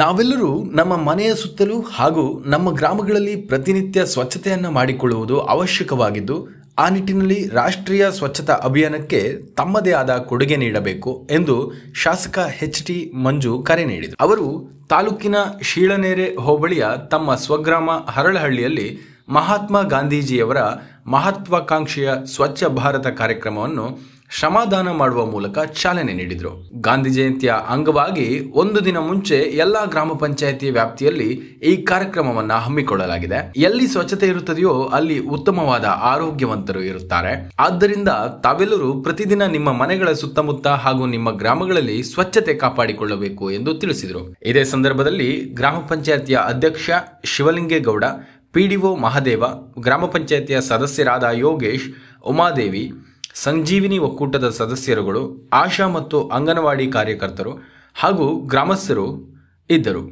ನಾವೆಲ್ಲರೂ ನಮ್ಮ ಮನೆಯ ಸುತ್ತಲೂ ಹಾಗೂ ನಮ್ಮ ಗ್ರಾಮಗಳಲ್ಲಿ ಪ್ರತಿನಿತ್ಯ ಸ್ವಚ್ಛತೆಯನ್ನು ಮಾಡಿಕೊಳ್ಳುವುದು ಅವಶ್ಯಕವಾಗಿದ್ದು ಆ ನಿಟ್ಟಿನಲ್ಲಿ ರಾಷ್ಟ್ರೀಯ ಸ್ವಚ್ಛತಾ ಅಭಿಯಾನಕ್ಕೆ ತಮ್ಮದೇ ಆದ ಕೊಡುಗೆ ನೀಡಬೇಕು ಎಂದು ಶಾಸಕ ಎಚ್ ಟಿ ಮಂಜು ಕರೆ ನೀಡಿದರು ಅವರು ತಾಲೂಕಿನ ಶೀಳನೆರೆ ಹೋಬಳಿಯ ತಮ್ಮ ಸ್ವಗ್ರಾಮ ಹರಳಹಳ್ಳಿಯಲ್ಲಿ ಮಹಾತ್ಮ ಗಾಂಧೀಜಿಯವರ ಮಹತ್ವಾಕಾಂಕ್ಷೆಯ ಸ್ವಚ್ಛ ಭಾರತ ಕಾರ್ಯಕ್ರಮವನ್ನು ಶ್ರಮದಾನ ಮಾಡುವ ಮೂಲಕ ಚಾಲನೆ ನೀಡಿದರು ಗಾಂಧಿ ಜಯಂತಿಯ ಅಂಗವಾಗಿ ಒಂದು ದಿನ ಮುಂಚೆ ಎಲ್ಲಾ ಗ್ರಾಮ ಪಂಚಾಯಿತಿ ವ್ಯಾಪ್ತಿಯಲ್ಲಿ ಈ ಕಾರ್ಯಕ್ರಮವನ್ನ ಹಮ್ಮಿಕೊಳ್ಳಲಾಗಿದೆ ಎಲ್ಲಿ ಸ್ವಚ್ಛತೆ ಇರುತ್ತದೆಯೋ ಅಲ್ಲಿ ಉತ್ತಮವಾದ ಆರೋಗ್ಯವಂತರು ಇರುತ್ತಾರೆ ಆದ್ದರಿಂದ ತಾವೆಲ್ಲರೂ ಪ್ರತಿದಿನ ನಿಮ್ಮ ಮನೆಗಳ ಸುತ್ತಮುತ್ತ ಹಾಗೂ ನಿಮ್ಮ ಗ್ರಾಮಗಳಲ್ಲಿ ಸ್ವಚ್ಛತೆ ಕಾಪಾಡಿಕೊಳ್ಳಬೇಕು ಎಂದು ತಿಳಿಸಿದರು ಇದೇ ಸಂದರ್ಭದಲ್ಲಿ ಗ್ರಾಮ ಪಂಚಾಯತಿಯ ಅಧ್ಯಕ್ಷ ಶಿವಲಿಂಗೇಗೌಡ ಪಿಡಿಒ ಮಹಾದೇವ ಗ್ರಾಮ ಪಂಚಾಯತಿಯ ಸದಸ್ಯರಾದ ಯೋಗೇಶ್ ಉಮಾದೇವಿ ಸಂಜೀವಿನಿ ಒಕ್ಕೂಟದ ಸದಸ್ಯರುಗಳು ಆಶಾ ಮತ್ತು ಅಂಗನವಾಡಿ ಕಾರ್ಯಕರ್ತರು ಹಾಗೂ ಗ್ರಾಮಸ್ಥರು ಇದ್ದರು